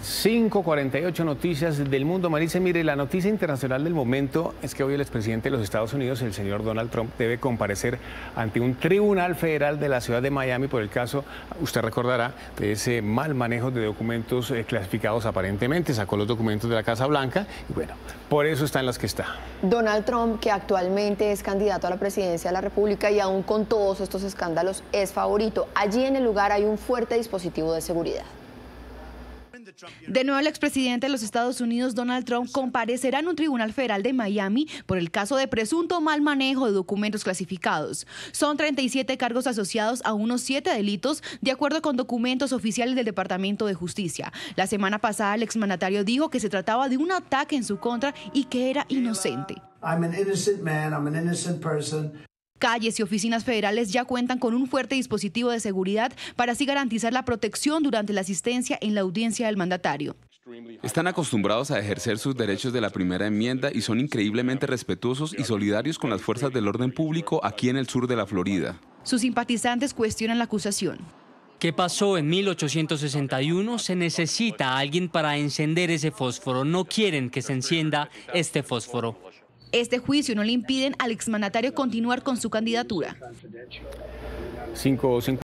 548 noticias del mundo. Marisa, mire, la noticia internacional del momento es que hoy el expresidente de los Estados Unidos, el señor Donald Trump, debe comparecer ante un tribunal federal de la ciudad de Miami por el caso, usted recordará, de ese mal manejo de documentos eh, clasificados aparentemente. Sacó los documentos de la Casa Blanca y bueno, por eso está en las que está. Donald Trump, que actualmente es candidato a la presidencia de la República y aún con todos estos escándalos es favorito. Allí en el lugar hay un fuerte dispositivo de seguridad. De nuevo, el expresidente de los Estados Unidos, Donald Trump, comparecerá en un tribunal federal de Miami por el caso de presunto mal manejo de documentos clasificados. Son 37 cargos asociados a unos siete delitos, de acuerdo con documentos oficiales del Departamento de Justicia. La semana pasada, el mandatario dijo que se trataba de un ataque en su contra y que era inocente calles y oficinas federales ya cuentan con un fuerte dispositivo de seguridad para así garantizar la protección durante la asistencia en la audiencia del mandatario. Están acostumbrados a ejercer sus derechos de la primera enmienda y son increíblemente respetuosos y solidarios con las fuerzas del orden público aquí en el sur de la Florida. Sus simpatizantes cuestionan la acusación. ¿Qué pasó en 1861? Se necesita a alguien para encender ese fósforo. No quieren que se encienda este fósforo. Este juicio no le impiden al exmandatario continuar con su candidatura.